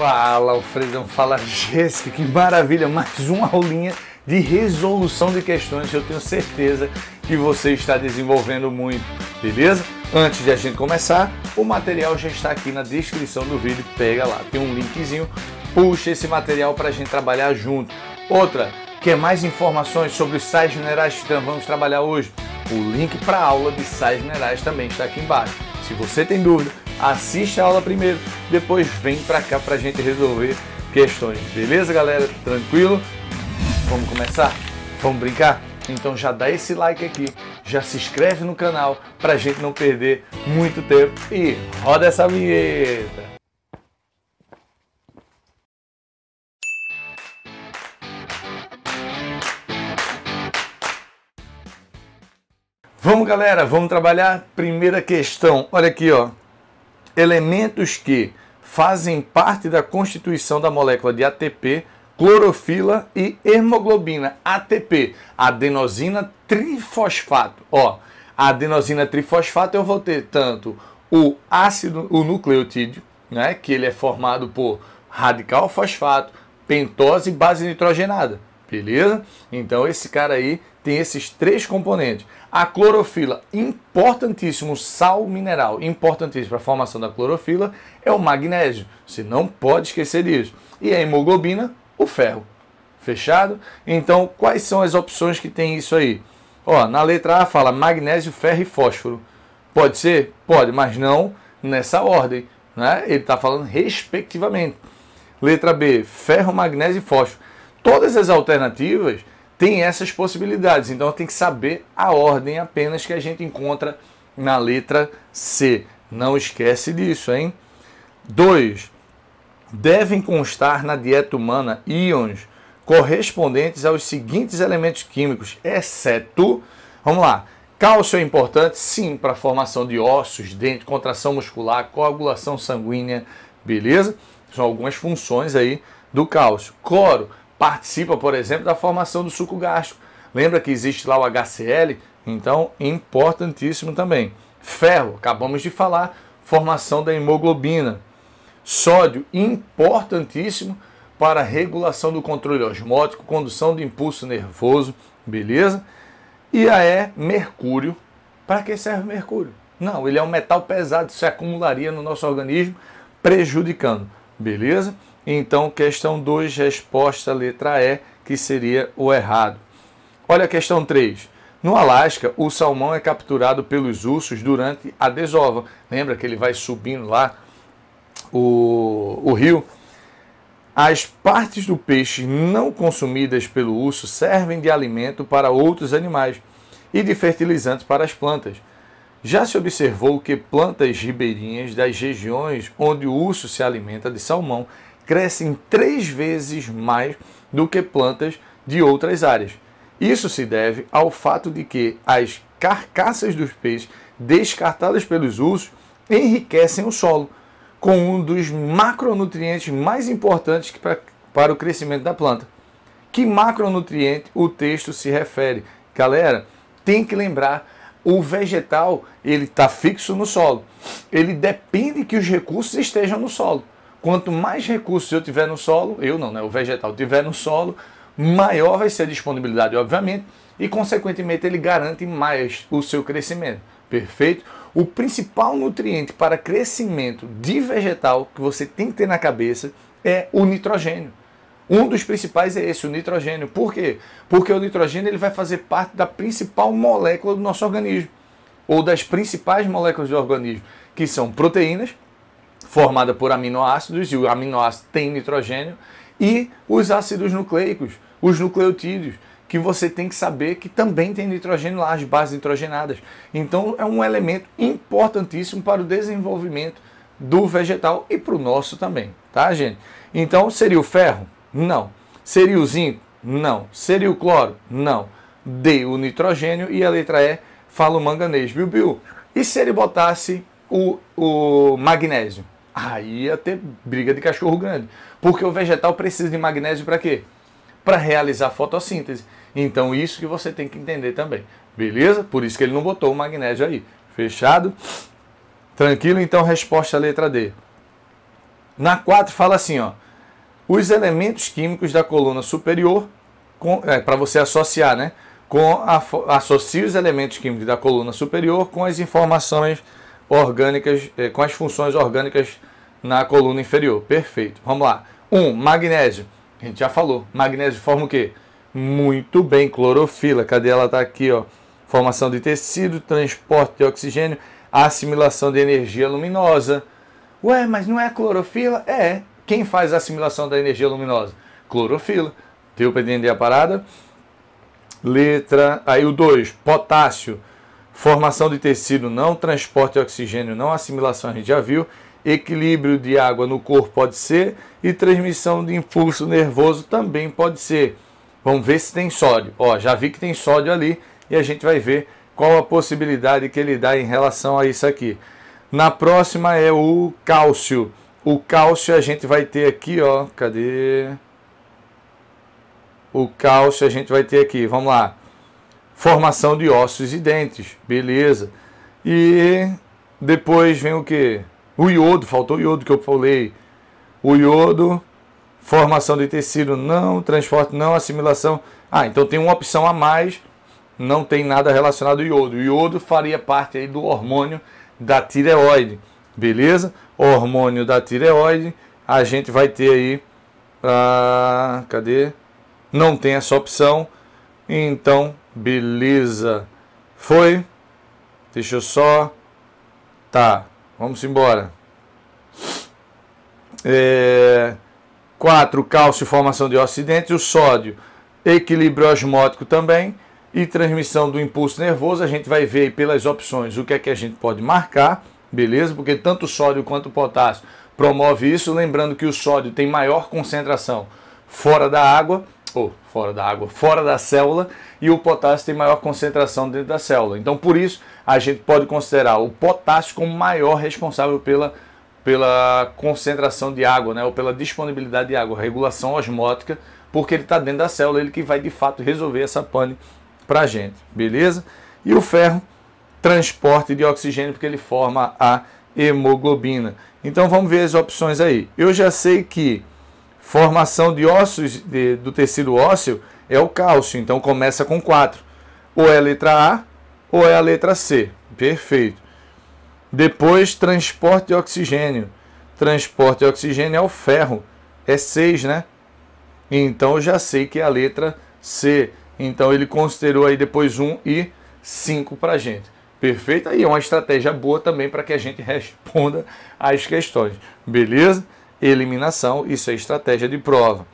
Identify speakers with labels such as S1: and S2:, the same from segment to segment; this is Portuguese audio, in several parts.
S1: Fala Alfredão, fala Jéssica, que maravilha! Mais uma aulinha de resolução de questões eu tenho certeza que você está desenvolvendo muito, beleza? Antes de a gente começar, o material já está aqui na descrição do vídeo, pega lá, tem um linkzinho, puxa esse material para a gente trabalhar junto. Outra, quer mais informações sobre os sais minerais que vamos trabalhar hoje? O link para a aula de sais minerais também está aqui embaixo. Se você tem dúvida, assiste a aula primeiro, depois vem para cá para a gente resolver questões. Beleza, galera? Tranquilo? Vamos começar? Vamos brincar? Então já dá esse like aqui, já se inscreve no canal para a gente não perder muito tempo e roda essa vinheta! Vamos galera, vamos trabalhar? Primeira questão, olha aqui ó, elementos que fazem parte da constituição da molécula de ATP, clorofila e hemoglobina, ATP, adenosina trifosfato. Ó, a adenosina trifosfato eu vou ter tanto o ácido, o nucleotídeo, né, que ele é formado por radical fosfato, pentose e base nitrogenada. Beleza? Então esse cara aí tem esses três componentes. A clorofila, importantíssimo, sal mineral, importantíssimo para a formação da clorofila, é o magnésio. Você não pode esquecer disso. E a hemoglobina, o ferro. Fechado? Então, quais são as opções que tem isso aí? Ó, na letra A fala magnésio, ferro e fósforo. Pode ser? Pode, mas não nessa ordem. Né? Ele está falando respectivamente. Letra B, ferro, magnésio e fósforo. Todas as alternativas tem essas possibilidades. Então tem que saber a ordem apenas que a gente encontra na letra C. Não esquece disso, hein? 2. Devem constar na dieta humana íons correspondentes aos seguintes elementos químicos, exceto, vamos lá, cálcio é importante sim para a formação de ossos, dentes, contração muscular, coagulação sanguínea, beleza? São algumas funções aí do cálcio. Cloro participa, por exemplo, da formação do suco gástrico. Lembra que existe lá o HCl? Então, importantíssimo também. Ferro, acabamos de falar, formação da hemoglobina. Sódio, importantíssimo para regulação do controle osmótico, condução do impulso nervoso, beleza? E aí é mercúrio. Para que serve mercúrio? Não, ele é um metal pesado, se acumularia no nosso organismo, prejudicando, beleza? Então, questão 2, resposta letra E, que seria o errado. Olha a questão 3. No Alasca, o salmão é capturado pelos ursos durante a desova. Lembra que ele vai subindo lá o, o rio? As partes do peixe não consumidas pelo urso servem de alimento para outros animais e de fertilizante para as plantas. Já se observou que plantas ribeirinhas das regiões onde o urso se alimenta de salmão crescem três vezes mais do que plantas de outras áreas. Isso se deve ao fato de que as carcaças dos peixes descartadas pelos ursos enriquecem o solo com um dos macronutrientes mais importantes para o crescimento da planta. Que macronutriente o texto se refere? Galera, tem que lembrar, o vegetal ele está fixo no solo. Ele depende que os recursos estejam no solo. Quanto mais recursos eu tiver no solo, eu não, né? O vegetal tiver no solo, maior vai ser a disponibilidade, obviamente, e consequentemente ele garante mais o seu crescimento. Perfeito? O principal nutriente para crescimento de vegetal que você tem que ter na cabeça é o nitrogênio. Um dos principais é esse, o nitrogênio. Por quê? Porque o nitrogênio ele vai fazer parte da principal molécula do nosso organismo, ou das principais moléculas do organismo, que são proteínas, formada por aminoácidos, e o aminoácido tem nitrogênio, e os ácidos nucleicos, os nucleotídeos, que você tem que saber que também tem nitrogênio lá, as bases nitrogenadas. Então é um elemento importantíssimo para o desenvolvimento do vegetal e para o nosso também, tá, gente? Então seria o ferro? Não. Seria o zinco? Não. Seria o cloro? Não. D, o nitrogênio e a letra E fala o manganês, viu, Bill? E se ele botasse o, o magnésio? Aí ia ter briga de cachorro grande. Porque o vegetal precisa de magnésio para quê? Para realizar fotossíntese. Então isso que você tem que entender também. Beleza? Por isso que ele não botou o magnésio aí. Fechado? Tranquilo? Então resposta à letra D. Na 4 fala assim, ó. Os elementos químicos da coluna superior, é, para você associar, né? Com os elementos químicos da coluna superior com as informações orgânicas, eh, com as funções orgânicas na coluna inferior. Perfeito. Vamos lá. Um, magnésio. A gente já falou. Magnésio forma o quê? Muito bem, clorofila. Cadê ela? Está aqui, ó. Formação de tecido, transporte de oxigênio, assimilação de energia luminosa. Ué, mas não é clorofila? É. Quem faz a assimilação da energia luminosa? Clorofila. Deu para entender a parada? Letra. Aí o 2, potássio. Formação de tecido não, transporte de oxigênio não, assimilação a gente já viu, equilíbrio de água no corpo pode ser e transmissão de impulso nervoso também pode ser. Vamos ver se tem sódio. Ó, já vi que tem sódio ali e a gente vai ver qual a possibilidade que ele dá em relação a isso aqui. Na próxima é o cálcio. O cálcio a gente vai ter aqui, ó, cadê? O cálcio a gente vai ter aqui, vamos lá formação de ossos e dentes, beleza. E depois vem o que? O iodo, faltou o iodo que eu falei. O iodo, formação de tecido não, transporte não, assimilação. Ah, então tem uma opção a mais, não tem nada relacionado ao iodo. O iodo faria parte aí do hormônio da tireoide, beleza? O hormônio da tireoide, a gente vai ter aí, ah, cadê? Não tem essa opção, então Beleza. Foi? Deixa eu só. Tá. Vamos embora. É... 4. Cálcio, formação de ocidente. O sódio, equilíbrio osmótico também. E transmissão do impulso nervoso. A gente vai ver aí pelas opções o que é que a gente pode marcar. Beleza? Porque tanto o sódio quanto o potássio promove isso. Lembrando que o sódio tem maior concentração fora da água ou fora da água, fora da célula, e o potássio tem maior concentração dentro da célula. Então, por isso, a gente pode considerar o potássio como maior responsável pela, pela concentração de água, né, ou pela disponibilidade de água, regulação osmótica, porque ele está dentro da célula, ele que vai de fato resolver essa pane para a gente, beleza? E o ferro, transporte de oxigênio, porque ele forma a hemoglobina. Então, vamos ver as opções aí. Eu já sei que Formação de ossos de, do tecido ósseo é o cálcio, então começa com 4. Ou é a letra A ou é a letra C. Perfeito. Depois, transporte de oxigênio. Transporte de oxigênio é o ferro, é 6, né? Então eu já sei que é a letra C. Então ele considerou aí depois 1 um e 5 para a gente. Perfeito? Aí é uma estratégia boa também para que a gente responda às questões. Beleza? eliminação, isso é estratégia de prova.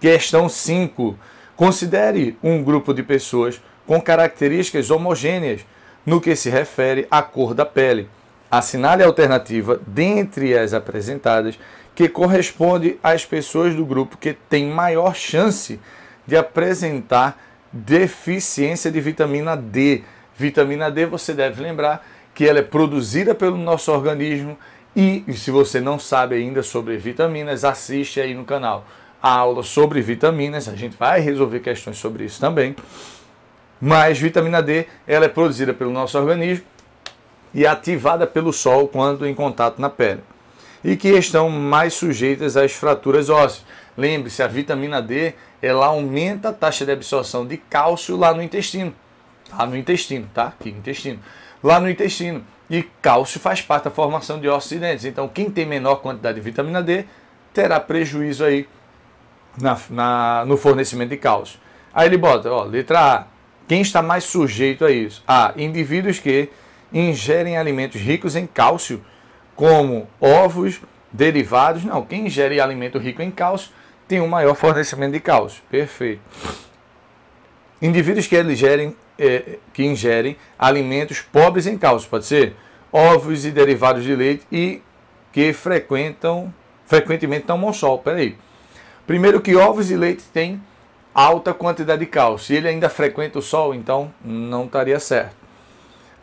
S1: Questão 5. Considere um grupo de pessoas com características homogêneas no que se refere à cor da pele. Assinale a alternativa dentre as apresentadas que corresponde às pessoas do grupo que têm maior chance de apresentar deficiência de vitamina D. Vitamina D, você deve lembrar que ela é produzida pelo nosso organismo e, e se você não sabe ainda sobre vitaminas, assiste aí no canal a aula sobre vitaminas, a gente vai resolver questões sobre isso também. Mas vitamina D, ela é produzida pelo nosso organismo e ativada pelo sol quando em contato na pele. E que estão mais sujeitas às fraturas ósseas. Lembre-se, a vitamina D, ela aumenta a taxa de absorção de cálcio lá no intestino. Lá no intestino, tá? Aqui, intestino. Lá no intestino. E cálcio faz parte da formação de ossos e dentes. Então, quem tem menor quantidade de vitamina D terá prejuízo aí na, na, no fornecimento de cálcio. Aí ele bota, ó, letra A. Quem está mais sujeito a isso? A. Indivíduos que ingerem alimentos ricos em cálcio, como ovos, derivados. Não, quem ingere alimento rico em cálcio tem um maior fornecimento de cálcio. Perfeito. Indivíduos que ingerem é, que ingerem alimentos pobres em cálcio, pode ser ovos e derivados de leite e que frequentam frequentemente tomam sol. Peraí. Primeiro que ovos e leite têm alta quantidade de cálcio. E ele ainda frequenta o sol, então não estaria certo.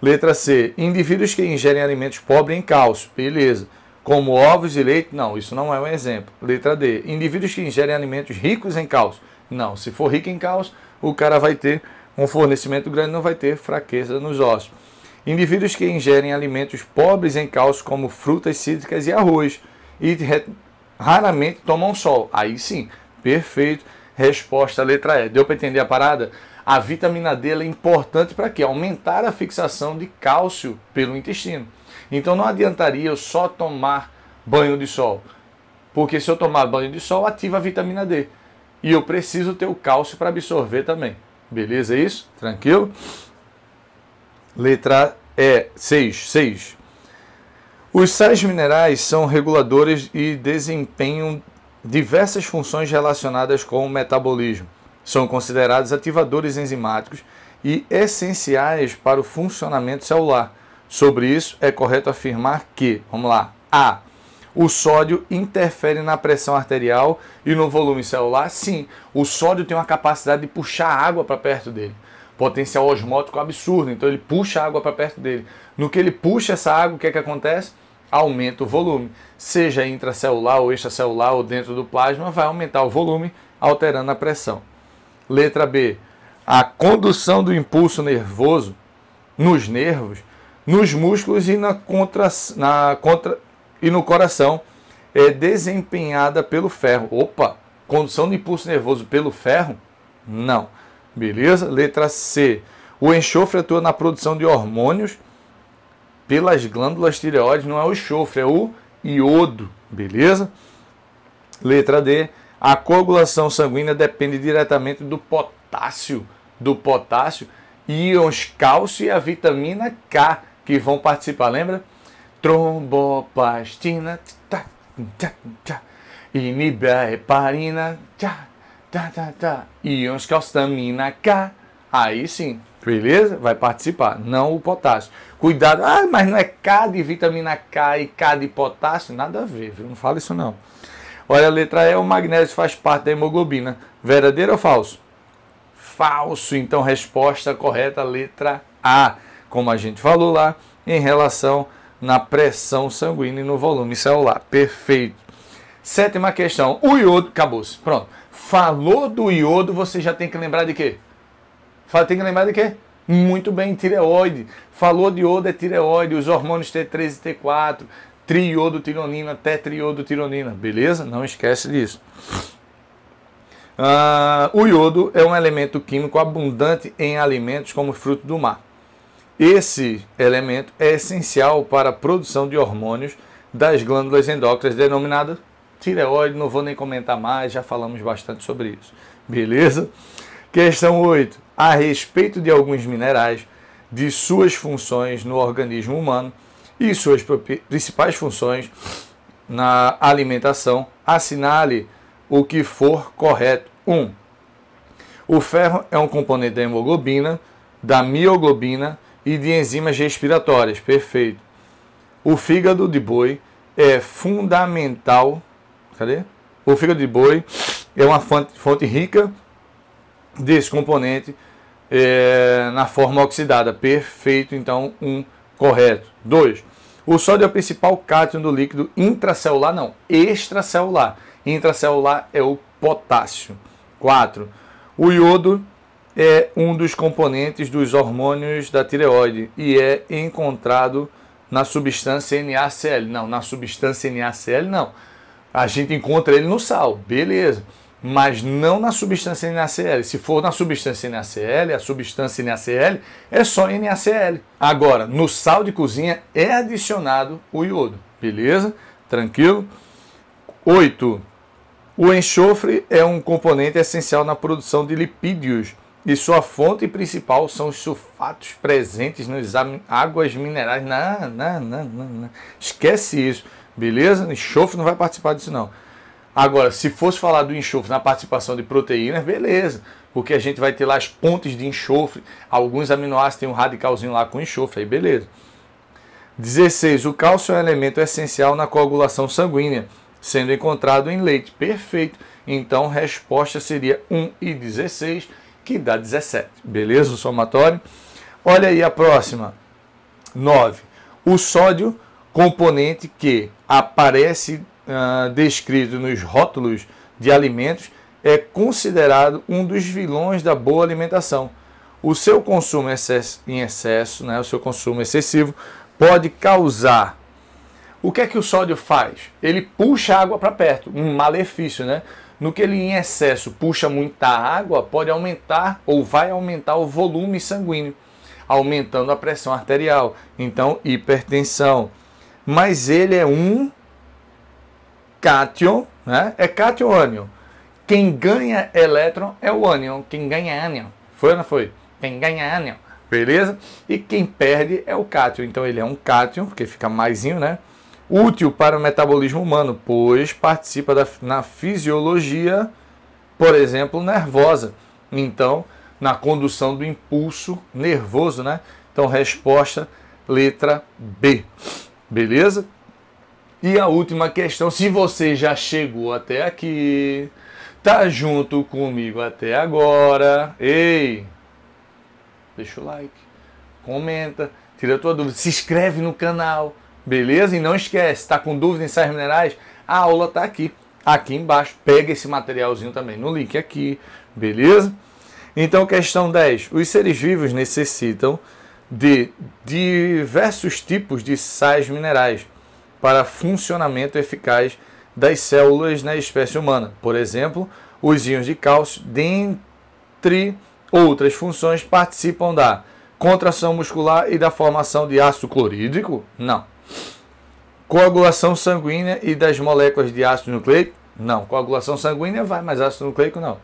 S1: Letra C. Indivíduos que ingerem alimentos pobres em cálcio. Beleza. Como ovos e leite, não, isso não é um exemplo. Letra D. Indivíduos que ingerem alimentos ricos em cálcio. Não, se for rico em cálcio, o cara vai ter um fornecimento grande não vai ter fraqueza nos ossos. Indivíduos que ingerem alimentos pobres em cálcio, como frutas cítricas e arroz, e raramente tomam sol. Aí sim, perfeito. Resposta letra E. Deu para entender a parada? A vitamina D é importante para quê? Aumentar a fixação de cálcio pelo intestino. Então não adiantaria eu só tomar banho de sol, porque se eu tomar banho de sol ativa a vitamina D e eu preciso ter o cálcio para absorver também. Beleza, é isso? Tranquilo? Letra E, 6, 6. Os sais minerais são reguladores e desempenham diversas funções relacionadas com o metabolismo. São considerados ativadores enzimáticos e essenciais para o funcionamento celular. Sobre isso, é correto afirmar que, vamos lá, A o sódio interfere na pressão arterial e no volume celular? Sim, o sódio tem uma capacidade de puxar água para perto dele. Potencial osmótico absurdo, então ele puxa água para perto dele. No que ele puxa essa água, o que é que acontece? Aumenta o volume. Seja intracelular ou extracelular ou dentro do plasma, vai aumentar o volume, alterando a pressão. Letra B. A condução do impulso nervoso nos nervos, nos músculos e na, contra, na, contra, e no coração é desempenhada pelo ferro. Opa, condução do impulso nervoso pelo ferro? Não. Beleza? Letra C. O enxofre atua na produção de hormônios pelas glândulas tireoides. Não é o enxofre, é o iodo. Beleza? Letra D. A coagulação sanguínea depende diretamente do potássio, do potássio, íons cálcio e a vitamina K que vão participar, lembra? tromboplastina, tá, tá, tá, inibe a heparina, tá, tá, tá, tá, íons calcitamina K. Aí sim, beleza? Vai participar, não o potássio. Cuidado, ah, mas não é K de vitamina K e K de potássio? Nada a ver, viu? Não fala isso não. Olha, a letra E, o magnésio faz parte da hemoglobina. Verdadeiro ou falso? Falso. Então, resposta correta, letra A. Como a gente falou lá, em relação na pressão sanguínea e no volume celular. Perfeito. Sétima questão, o iodo, acabou-se, pronto. Falou do iodo, você já tem que lembrar de quê? Tem que lembrar de quê? Muito bem, tireoide. Falou de iodo, é tireoide, os hormônios T3 e T4, triodo, tironina, tetriodo, tironina, beleza? Não esquece disso. Ah, o iodo é um elemento químico abundante em alimentos como fruto do mar. Esse elemento é essencial para a produção de hormônios das glândulas endócrinas denominada tireoide. Não vou nem comentar mais, já falamos bastante sobre isso. Beleza? Questão 8. A respeito de alguns minerais, de suas funções no organismo humano e suas principais funções na alimentação, assinale o que for correto. 1. Um, o ferro é um componente da hemoglobina, da mioglobina e de enzimas respiratórias. Perfeito. O fígado de boi é fundamental. Cadê? O fígado de boi é uma fonte, fonte rica desse componente é, na forma oxidada. Perfeito, então, um correto. Dois, o sódio é o principal cátion do líquido intracelular, não, extracelular. Intracelular é o potássio. Quatro, o iodo é um dos componentes dos hormônios da tireoide e é encontrado na substância NaCl. Não, na substância NaCl não. A gente encontra ele no sal, beleza. Mas não na substância NaCl. Se for na substância NaCl, a substância NaCl é só NaCl. Agora, no sal de cozinha é adicionado o iodo, beleza? Tranquilo? 8. O enxofre é um componente essencial na produção de lipídios e sua fonte principal são os sulfatos presentes nas águas minerais. Não, não, não, não, Esquece isso, beleza? Enxofre não vai participar disso não. Agora, se fosse falar do enxofre na participação de proteínas, beleza. Porque a gente vai ter lá as pontes de enxofre. Alguns aminoácidos têm um radicalzinho lá com enxofre, aí beleza. 16. O cálcio é um elemento essencial na coagulação sanguínea, sendo encontrado em leite. Perfeito. Então, resposta seria 1 e 16 que dá 17. Beleza o somatório? Olha aí a próxima. 9. O sódio, componente que aparece ah, descrito nos rótulos de alimentos, é considerado um dos vilões da boa alimentação. O seu consumo em excesso, né, o seu consumo excessivo, pode causar. O que é que o sódio faz? Ele puxa água para perto, um malefício, né? No que ele em excesso puxa muita água, pode aumentar ou vai aumentar o volume sanguíneo, aumentando a pressão arterial, então hipertensão. Mas ele é um cátion, né? É cátion ânion. Quem ganha elétron é o ânion, quem ganha é ânion. Foi ou não foi? Quem ganha é ânion, beleza? E quem perde é o cátion. Então ele é um cátion, porque fica maisinho, né? Útil para o metabolismo humano, pois participa da, na fisiologia, por exemplo, nervosa. Então, na condução do impulso nervoso, né? Então, resposta letra B. Beleza? E a última questão, se você já chegou até aqui, tá junto comigo até agora, ei, deixa o like, comenta, tira a tua dúvida, se inscreve no canal, Beleza? E não esquece, está com dúvida em sais minerais? A aula está aqui, aqui embaixo. Pega esse materialzinho também no link aqui, beleza? Então, questão 10. Os seres vivos necessitam de diversos tipos de sais minerais para funcionamento eficaz das células na espécie humana. Por exemplo, os íons de cálcio, dentre outras funções, participam da contração muscular e da formação de ácido clorídrico? Não. Coagulação sanguínea e das moléculas de ácido nucleico? Não. Coagulação sanguínea vai, mas ácido nucleico não.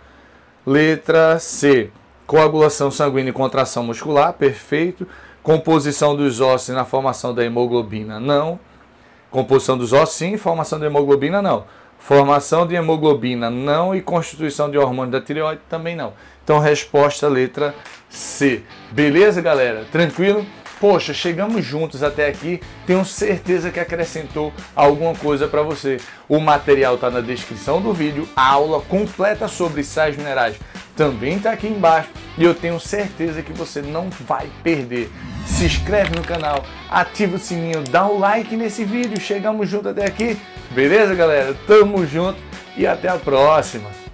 S1: Letra C. Coagulação sanguínea e contração muscular? Perfeito. Composição dos ossos na formação da hemoglobina? Não. Composição dos ossos, sim. Formação da hemoglobina, não. Formação de hemoglobina, não. E constituição de hormônio da tireoide, também não. Então, resposta letra C. Beleza, galera? Tranquilo? Poxa, chegamos juntos até aqui, tenho certeza que acrescentou alguma coisa para você. O material está na descrição do vídeo, a aula completa sobre sais minerais também está aqui embaixo e eu tenho certeza que você não vai perder. Se inscreve no canal, ativa o sininho, dá o um like nesse vídeo, chegamos juntos até aqui. Beleza, galera? Tamo junto e até a próxima!